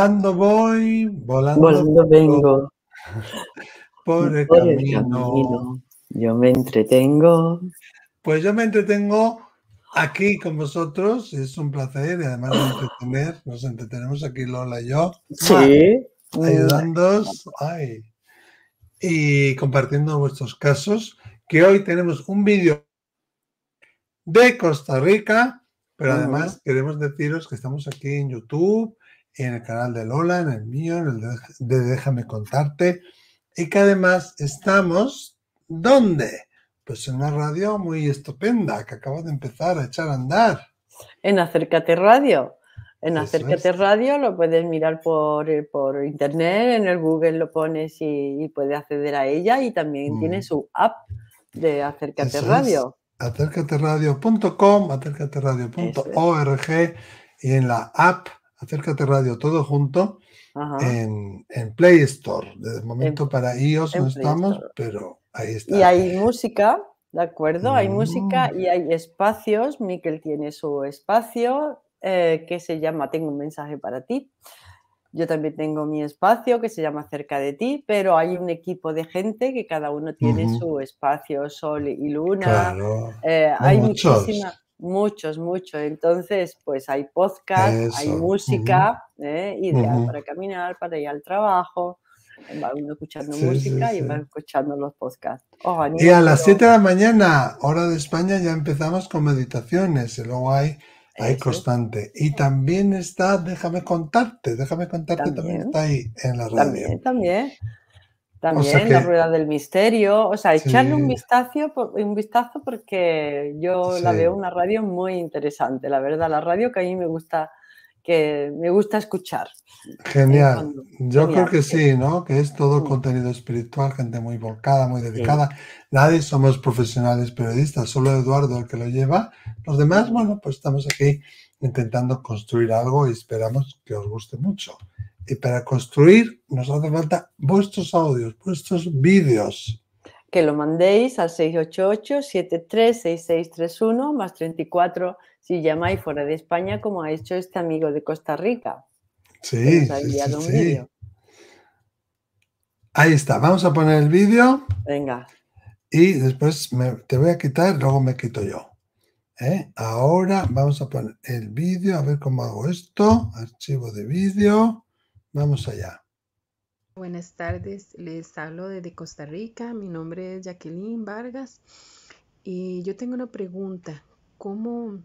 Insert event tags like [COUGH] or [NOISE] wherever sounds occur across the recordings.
Volando voy, volando, vengo. [LAUGHS] Por el, camino. Yo me entretengo. Pues yo me entretengo aquí con vosotros. Es un placer y además entretener, nos entretenemos aquí Lola y yo. Sí. Mm. Y compartiendo vuestros casos. Que hoy tenemos un vídeo de Costa Rica, pero mm. además queremos deciros que estamos aquí en YouTube en el canal de Lola, en el mío, en el de Déjame contarte. Y que además estamos, ¿dónde? Pues en una radio muy estupenda que acaba de empezar a echar a andar. En Acércate Radio. En Acércate Radio lo puedes mirar eh, por, internet, en el Google lo pones y, puedes acceder a ella y también tiene mm. su app de Acércate acércate Radio. Acércateradio.com, acércateradio.org y en la app Acércate Radio, todo junto en, Play Store. De momento para iOS no estamos, pero ahí está. Y hay música, ¿de acuerdo? Hay mm. música y hay espacios. Miquel tiene su espacio eh, que se llama Tengo un mensaje para ti. Yo también tengo mi espacio que se llama Cerca de ti, pero hay un equipo de gente que cada uno tiene su espacio, sol y luna. Claro. Eh, hay muchísimas. Muchos, muchos. Entonces, pues hay podcast, hay música, ¿eh? para caminar, para ir al trabajo. Va uno escuchando música y va escuchando los podcasts. Oh, y a las 7 de la mañana, hora de España, ya empezamos con meditaciones. Y luego hay, constante. Y también está, déjame contarte, déjame contarte, también, también está ahí en la radio. También, también. También la rueda del misterio, o sea, echarle un vistazo, un vistazo porque yo la veo una radio muy interesante, la verdad, la radio que a mí me gusta, que me gusta escuchar. Genial, yo creo que sí, Que es todo mm. contenido espiritual, gente muy volcada, muy dedicada. Nadie somos profesionales periodistas, solo Eduardo el que lo lleva. Los demás, mm. bueno, pues estamos aquí intentando construir algo y esperamos que os guste mucho. Y para construir nos hace falta vuestros audios, vuestros vídeos. Que lo mandéis al 688-736631 más 34 si llamáis fuera de España, como ha hecho este amigo de Costa Rica. Sí, pues Ahí está, vamos a poner el vídeo. Venga. Y después te voy a quitar, luego me quito yo. ¿Eh? Ahora vamos a poner el vídeo, a ver cómo hago esto. Archivo de vídeo. Vamos allá. Buenas tardes, les hablo desde Costa Rica. Mi nombre es Jacqueline Vargas y yo tengo una pregunta. ¿Cómo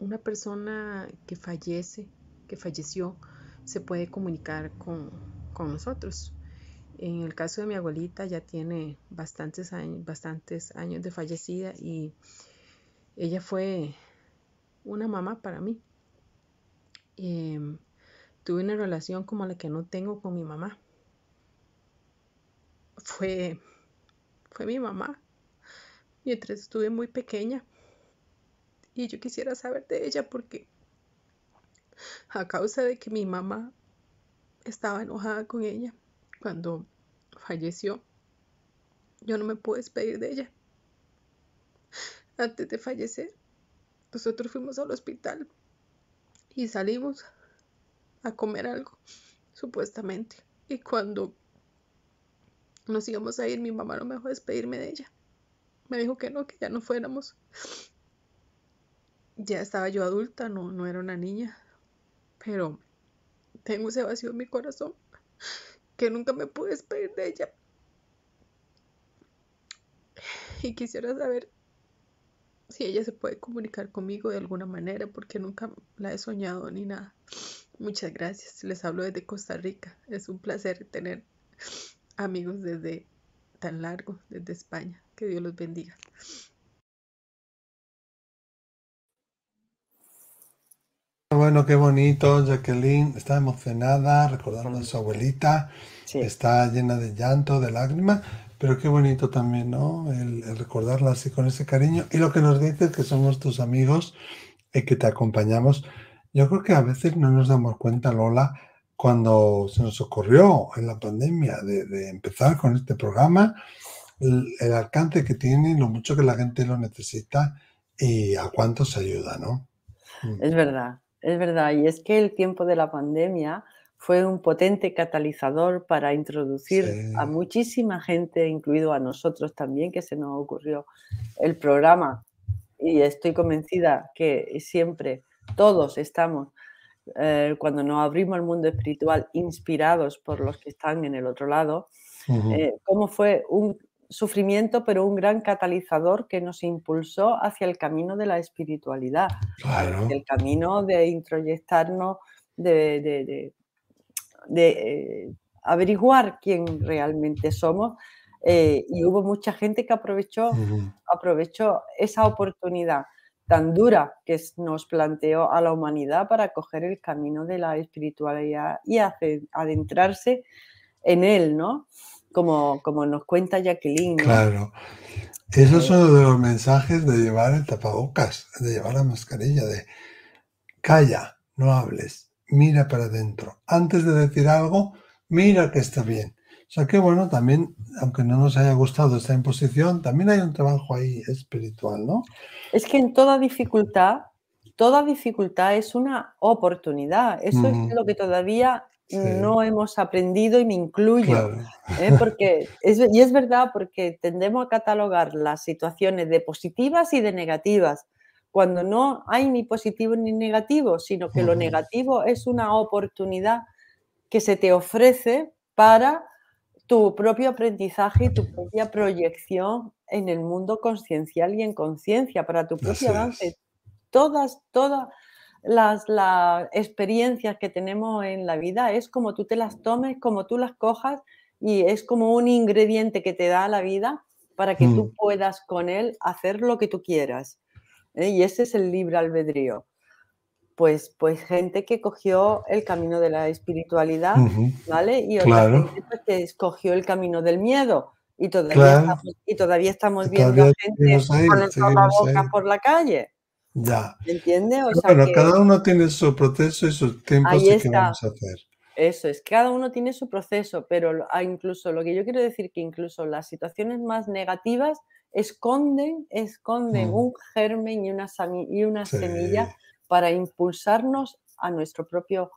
una persona que fallece, que falleció, se puede comunicar con, nosotros? En el caso de mi abuelita ya tiene bastantes años, bastantes años de fallecida y ella fue una mamá para mí. Em, tuve una relación como la que no tengo con mi mamá. Fue, fue mi mamá, mientras estuve muy pequeña. Y yo quisiera saber de ella porque a causa de que mi mamá estaba enojada con ella cuando falleció, yo no me pude despedir de ella. Antes de fallecer, nosotros fuimos al hospital y salimos a comer algo, supuestamente. Y cuando nos íbamos a ir, mi mamá no me dejó despedirme de ella. Me dijo que no, que ya no fuéramos. Ya estaba yo adulta, no, no era una niña. Pero tengo ese vacío en mi corazón que nunca me pude despedir de ella. Y quisiera saber si ella se puede comunicar conmigo de alguna manera porque nunca la he soñado ni nada. Muchas gracias. Les hablo desde Costa Rica. Es un placer tener amigos desde tan largo, desde España. Que Dios los bendiga. Ah, bueno, qué bonito, Jacqueline. Está emocionada, recordando a su abuelita. Está llena de llanto, de lágrimas. Pero qué bonito también, ¿no? El, el, recordarla así con ese cariño. Y lo que nos dices que somos tus amigos y eh, que te acompañamos yo creo que a veces no nos damos cuenta, Lola, cuando se nos ocurrió en la pandemia de, empezar con este programa, el, alcance que tiene, lo mucho que la gente lo necesita y a cuánto se ayuda, ¿no? Mm. Es verdad, es verdad. Y es que el tiempo de la pandemia fue un potente catalizador para introducir a muchísima gente, incluido a nosotros también, que se nos ocurrió el programa. Y estoy convencida que siempre todos estamos, eh, cuando nos abrimos al mundo espiritual, inspirados por los que están en el otro lado, eh, Como fue un sufrimiento, pero un gran catalizador que nos impulsó hacia el camino de la espiritualidad, el camino de introyectarnos, de, eh, averiguar quién realmente somos. y hubo mucha gente que aprovechó, aprovechó esa oportunidad tan dura que nos planteó a la humanidad para coger el camino de la espiritualidad y adentrarse en él, ¿no? Como, como nos cuenta Jacqueline. Claro. Eso es uno de los mensajes de llevar el tapabocas, de llevar la mascarilla, de calla, no hables, mira para adentro. Antes de decir algo, mira que está bien. O sea que bueno, también, aunque no nos haya gustado esta imposición, también hay un trabajo ahí espiritual, ¿no? Es que en toda dificultad, toda dificultad es una oportunidad. Eso es lo que todavía no hemos aprendido y me incluyo. ¿eh? Porque y es verdad, porque tendemos a catalogar las situaciones de positivas y de negativas cuando no hay ni positivo ni negativo, sino que lo negativo es una oportunidad que se te ofrece para tu propio aprendizaje y tu propia proyección en el mundo conciencial y en conciencia, para tu propio avance. Todas, todas las, experiencias que tenemos en la vida es como tú te las tomes, como tú las cojas y es como un ingrediente que te da la vida para que tú mm. puedas con él hacer lo que tú quieras. ¿eh? Y ese es el libre albedrío. Pues, pues, gente que cogió el camino de la espiritualidad, ¿vale? Y otra gente pues, que escogió el camino del miedo. Y todavía, estamos, y todavía estamos viendo gente con la boca por la calle. Ya. ¿Entiende? O bueno, cada uno tiene su proceso y sus tiempos que vamos a hacer. Eso es, cada uno tiene su proceso, pero ah, incluso lo que yo quiero decir que incluso las situaciones más negativas esconden, esconden mm. un germen y una, semilla para impulsarnos a nuestro propio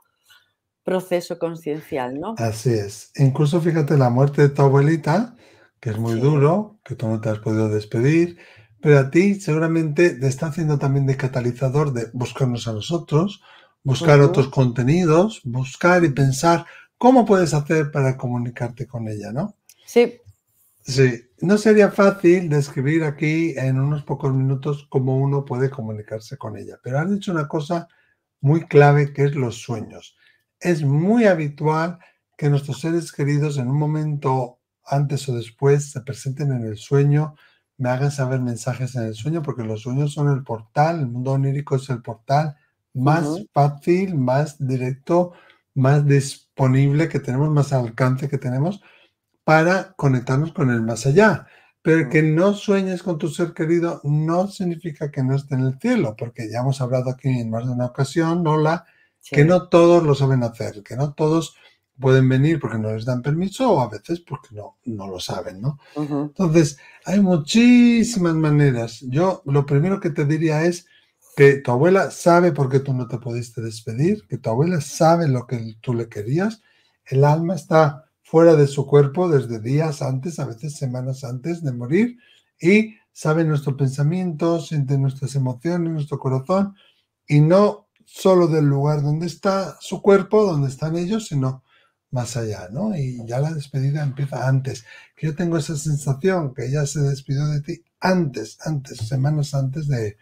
proceso conciencial, ¿no? Así es. Incluso fíjate la muerte de tu abuelita, que es muy duro, que tú no te has podido despedir, pero a ti seguramente te está haciendo también de catalizador de buscarnos a nosotros, buscar otros contenidos, buscar y pensar cómo puedes hacer para comunicarte con ella, ¿no? Sí, Sí, no sería fácil describir aquí en unos pocos minutos cómo uno puede comunicarse con ella, pero has dicho una cosa muy clave que es los sueños. Es muy habitual que nuestros seres queridos en un momento antes o después se presenten en el sueño, me hagan saber mensajes en el sueño, porque los sueños son el portal, el mundo onírico es el portal más fácil, más directo, más disponible que tenemos, más alcance que tenemos para conectarnos con el más allá. Pero que no sueñes con tu ser querido no significa que no esté en el cielo, porque ya hemos hablado aquí en más de una ocasión, Lola, que no todos lo saben hacer, que no todos pueden venir porque no les dan permiso o a veces porque no, lo saben, ¿no? Entonces, hay muchísimas maneras. Yo lo primero que te diría es que tu abuela sabe por qué tú no te pudiste despedir, que tu abuela sabe lo que tú le querías, el alma está fuera de su cuerpo desde días antes, a veces semanas antes de morir, y sabe nuestro pensamiento, siente nuestras emociones, nuestro corazón, y no solo del lugar donde está su cuerpo, donde están ellos, sino más allá, ¿no? Y ya la despedida empieza antes. Que yo tengo esa sensación que ella se despidió de ti antes, antes, semanas antes de,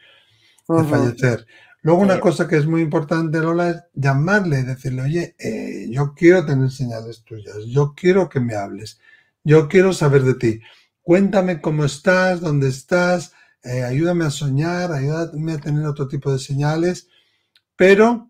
fallecer. Luego, una cosa que es muy importante, Lola, es llamarle y decirle, oye, eh, yo quiero tener señales tuyas, yo quiero que me hables, yo quiero saber de ti. Cuéntame cómo estás, dónde estás, eh, ayúdame a soñar, ayúdame a tener otro tipo de señales, pero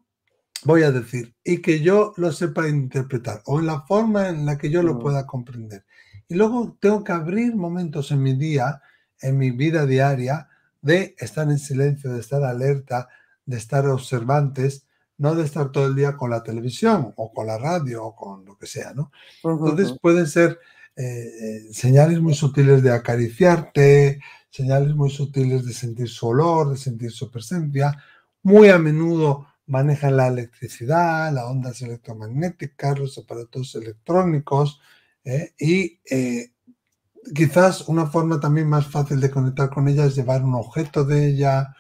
voy a decir, y que yo lo sepa interpretar, o en la forma en la que yo lo pueda comprender. Y luego tengo que abrir momentos en mi día, en mi vida diaria, de estar en silencio, de estar alerta, de estar observantes, no de estar todo el día con la televisión o con la radio o con lo que sea, ¿no? Entonces pueden ser eh, eh, señales muy sutiles de acariciarte, señales muy sutiles de sentir su olor, de sentir su presencia. Muy a menudo manejan la electricidad, las ondas electromagnéticas, los aparatos electrónicos ¿eh? y quizás una forma también más fácil de conectar con ella es llevar un objeto de ella,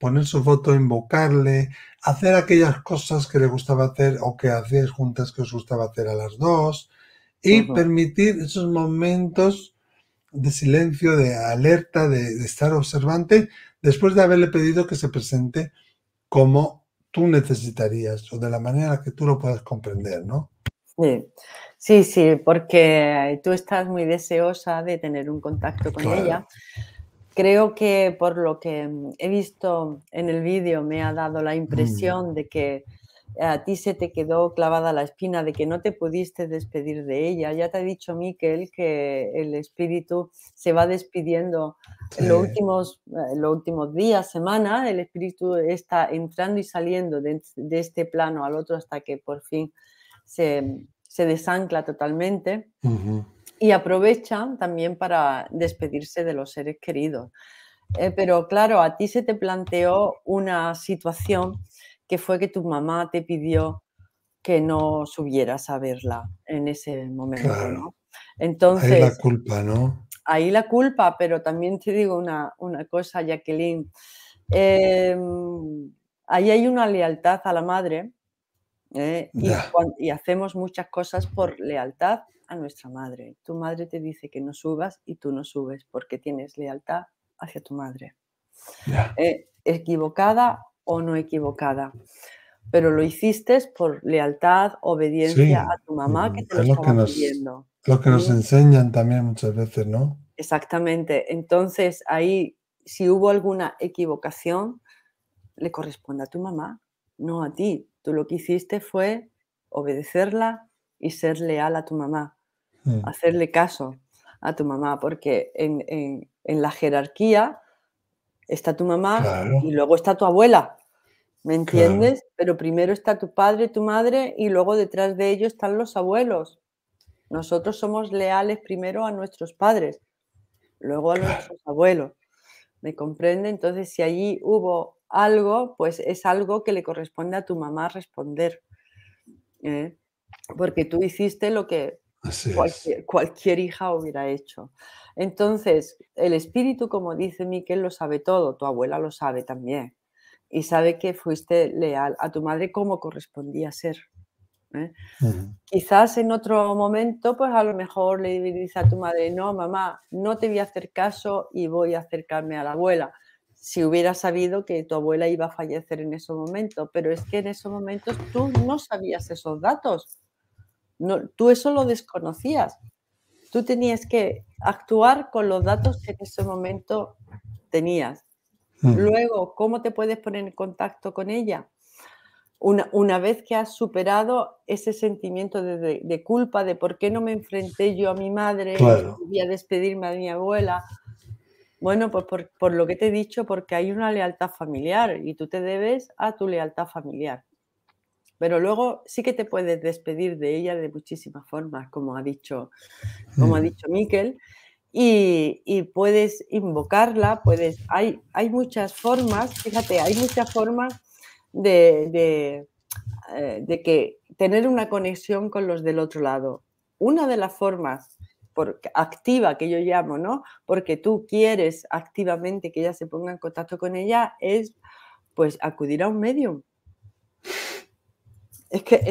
poner su foto, invocarle, hacer aquellas cosas que le gustaba hacer o que hacíais juntas que os gustaba hacer a las dos y permitir esos momentos de silencio, de alerta, de, estar observante, después de haberle pedido que se presente como tú necesitarías o de la manera que tú lo puedas comprender, ¿no? Sí, sí, sí porque tú estás muy deseosa de tener un contacto con ella Creo que por lo que mm, he visto en el vídeo me ha dado la mm. impresión de que a ti se te quedó clavada la espina de que no te pudiste despedir de ella. Ya te ha dicho Miquel que el espíritu se va despidiendo en los últimos, eh, los últimos días, semana, el espíritu está entrando y saliendo de, este plano al otro hasta que por fin se, desancla totalmente y aprovechan también para despedirse de los seres queridos. Eh, pero claro, a ti se te planteó una situación que fue que tu mamá te pidió que no subieras a verla en ese momento, Entonces, ahí la culpa, ¿no? Ahí la culpa, pero también te digo una, cosa, Jacqueline. Em, ahí hay una lealtad a la madre ¿eh? y hacemos muchas cosas por lealtad a nuestra madre. Tu madre te dice que no subas y tú no subes porque tienes lealtad hacia tu madre. Eh, equivocada o no equivocada. Pero lo hiciste por lealtad, obediencia a tu mamá que te es lo, pidiendo. Lo que nos enseñan también muchas veces, ¿no? Exactamente. Entonces, ahí, si hubo alguna equivocación, le corresponde a tu mamá, no a ti. Tú lo que hiciste fue obedecerla y ser leal a tu mamá hacerle caso a tu mamá, porque en, la jerarquía está tu mamá y luego está tu abuela, ¿me entiendes? Pero primero está tu padre, tu madre y luego detrás de ellos están los abuelos. Nosotros somos leales primero a nuestros padres, luego a nuestros abuelos. ¿Me comprende? Entonces, si allí hubo algo, pues es algo que le corresponde a tu mamá responder. ¿eh? Porque tú hiciste lo que cualquier, hija hubiera hecho. Entonces, el espíritu, como dice Miquel, lo sabe todo, tu abuela lo sabe también, y sabe que fuiste leal a tu madre como correspondía ser. ¿eh? Quizás en otro momento, pues a lo mejor le dice a tu madre, no, mamá, no te voy a hacer caso y voy a acercarme a la abuela si hubiera sabido que tu abuela iba a fallecer en ese momento, pero es que en esos momentos tú no sabías esos datos tú eso lo desconocías. Tú tenías que actuar con los datos que en ese momento tenías. Mm. Luego, ¿cómo te puedes poner en contacto con ella? Una, vez que has superado ese sentimiento de, culpa, de por qué no me enfrenté yo a mi madre voy y a despedirme a mi abuela. Bueno, pues por lo que te he dicho, porque hay una lealtad familiar y tú te debes a tu lealtad familiar pero luego sí que te puedes despedir de ella de muchísimas formas, como ha dicho, como ha mm. dicho Miquel, y, puedes invocarla, puedes, hay, hay muchas formas, fíjate, hay muchas formas eh, de, que tener una conexión con los del otro lado. Una de las formas por, activa que yo llamo, ¿no? Porque tú quieres activamente que ella se ponga en contacto con ella es pues acudir a un medium es que es,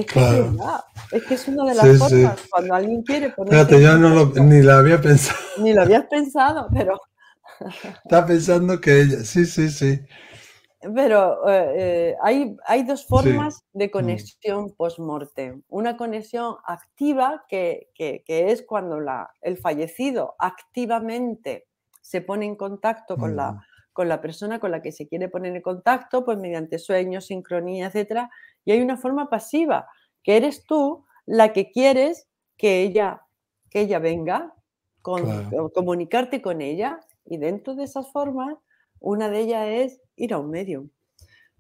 es que es una de las cosas cuando alguien quiere poner. Espérate, yo no ni la había pensado. [LAUGHS] Ni lo habías pensado, pero. [LAUGHS] Está pensando que ella, sí, sí, sí. Pero eh, eh, hay, hay dos formas de mm. conexión post morte Una conexión activa, que, es cuando la, el fallecido activamente se pone en contacto con, la, mm con la persona con la que se quiere poner en contacto, pues mediante sueños, sincronía, etcétera, y hay una forma pasiva, que eres tú la que quieres que ella que ella venga, con, comunicarte con ella y dentro de esas formas, una de ellas es ir a un medium,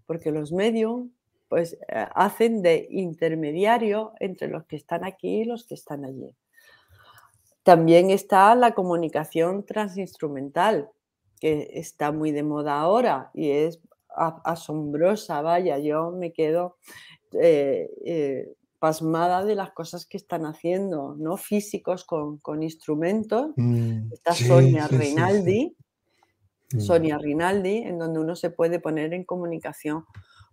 porque los medium pues eh, hacen de intermediario entre los que están aquí y los que están allí. También está la comunicación transinstrumental, que está muy de moda ahora y es asombrosa, vaya, yo me quedo eh, eh, pasmada de las cosas que están haciendo, ¿no? Físicos con, instrumentos. Mm, está Sonia Rinaldi, mm. Sonia Rinaldi, en donde uno se puede poner en comunicación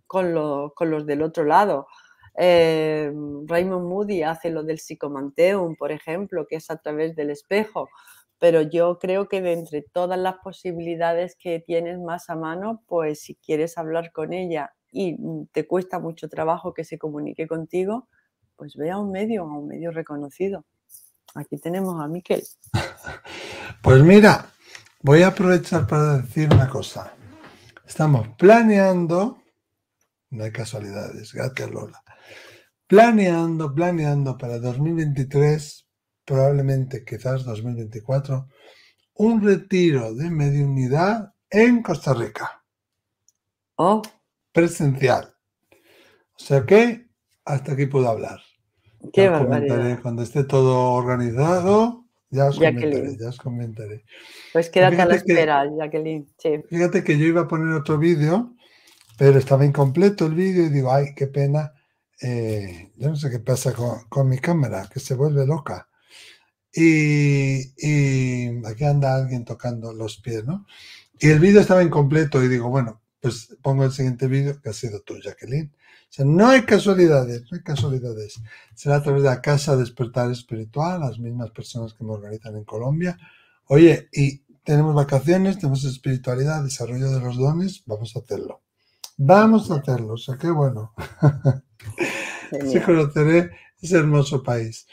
con, los del otro lado. Eh, Raymond Moody hace lo del psicomanteum, por ejemplo, que es a través del espejo pero yo creo que de entre todas las posibilidades que tienes más a mano, pues si quieres hablar con ella y mm, te cuesta mucho trabajo que se comunique contigo, pues ve a un medio, a un medio reconocido. Aquí tenemos a Miquel. [LAUGHS] Pues mira, voy a aprovechar para decir una cosa. Estamos planeando, no hay casualidades, gracias Lola, planeando, planeando para 2023 probablemente quizás 2024, un retiro de mediunidad en Costa Rica. Oh. Presencial. O sea que hasta aquí puedo hablar. Qué cuando esté todo organizado. Ya os comentaré, ya os comentaré. Pues quédate a la espera, Jacqueline. Fíjate que yo iba a poner otro vídeo, pero estaba incompleto el vídeo y digo, ay, qué pena. Eh, yo no sé qué pasa con mi cámara, que se vuelve loca y, aquí anda alguien tocando los pies, ¿no? Y el vídeo estaba incompleto y digo, bueno, pues pongo el siguiente vídeo que ha sido tú, Jacqueline. O sea, no hay casualidades, no hay casualidades. Será a través de la Casa Despertar Espiritual, las mismas personas que me organizan en Colombia. Oye, y tenemos vacaciones, tenemos espiritualidad, desarrollo de los dones, vamos a hacerlo. Vamos a hacerlo, o sea, qué bueno. [LAUGHS] Sí, conoceré ese hermoso país.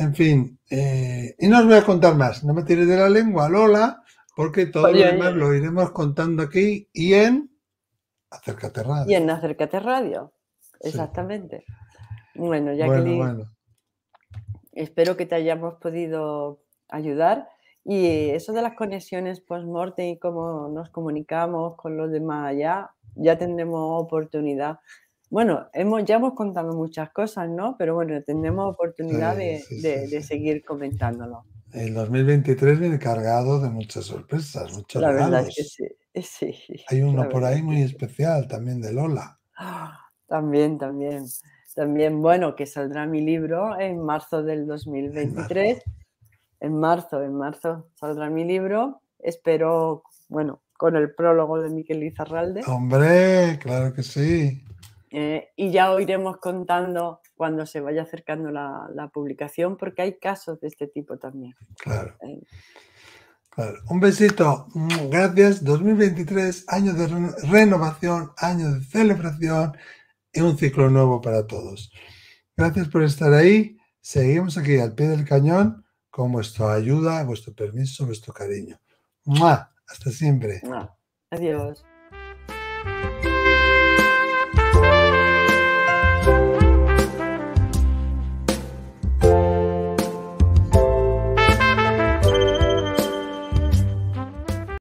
En fin, eh, y no os voy a contar más, no me tires de la lengua, Lola, porque todo lo demás lo iremos contando aquí y en Acércate Radio. Y en Acércate Radio, exactamente. Bueno, Jacqueline, espero que te hayamos podido ayudar. Y eso de las conexiones post-mortem y cómo nos comunicamos con los demás allá, ya tendremos oportunidad bueno, hemos, ya hemos contado muchas cosas, ¿no? Pero bueno, tenemos oportunidad de, seguir comentándolo. El 2023 viene cargado de muchas sorpresas, muchos la Verdad es que eh, sí. Hay uno por ahí muy especial, también de Lola. Ah, también, también. También, bueno, que saldrá mi libro en marzo del 2023. En marzo, en marzo saldrá mi libro. Espero, bueno, con el prólogo de Miquel Izarralde. Hombre, claro que sí. Eh, y ya os iremos contando cuando se vaya acercando la, publicación, porque hay casos de este tipo también. Claro. Eh, un besito. Mm, gracias. 2023, año de renovación, año de celebración y un ciclo nuevo para todos. Gracias por estar ahí. Seguimos aquí al pie del cañón con vuestra ayuda, vuestro permiso, vuestro cariño. ¡Mua! Hasta siempre. Adiós.